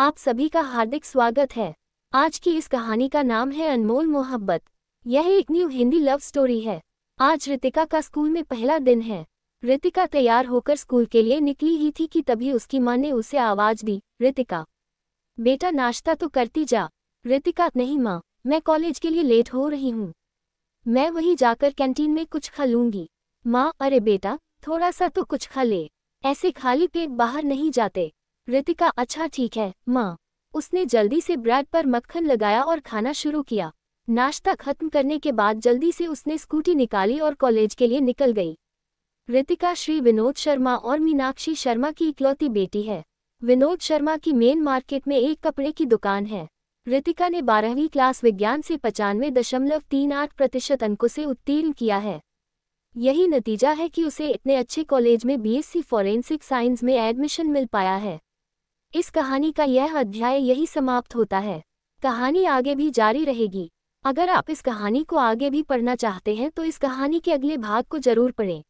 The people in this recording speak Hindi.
आप सभी का हार्दिक स्वागत है आज की इस कहानी का नाम है अनमोल मोहब्बत यह एक न्यू हिंदी लव स्टोरी है आज रितिका का स्कूल में पहला दिन है रितिका तैयार होकर स्कूल के लिए निकली ही थी कि तभी उसकी माँ ने उसे आवाज दी रितिका बेटा नाश्ता तो करती जा रितिका नहीं माँ मैं कॉलेज के लिए लेट हो रही हूँ मैं वहीं जाकर कैंटीन में कुछ खा लूंगी माँ अरे बेटा थोड़ा सा तो कुछ खा ले ऐसे खाली पेट बाहर नहीं जाते रितिका अच्छा ठीक है माँ उसने जल्दी से ब्रेड पर मक्खन लगाया और खाना शुरू किया नाश्ता खत्म करने के बाद जल्दी से उसने स्कूटी निकाली और कॉलेज के लिए निकल गई रितिका श्री विनोद शर्मा और मीनाक्षी शर्मा की इकलौती बेटी है विनोद शर्मा की मेन मार्केट में एक कपड़े की दुकान है रितिका ने बारहवीं क्लास विज्ञान से पचानवे दशमलव तीन आठ प्रतिशत अंकों से उत्तीर्ण किया है यही नतीजा है कि उसे इतने अच्छे कॉलेज में बीएससी फॉरेंसिक साइंस में एडमिशन मिल पाया है इस कहानी का यह अध्याय यही समाप्त होता है कहानी आगे भी जारी रहेगी अगर आप इस कहानी को आगे भी पढ़ना चाहते हैं तो इस कहानी के अगले भाग को जरूर पढ़ें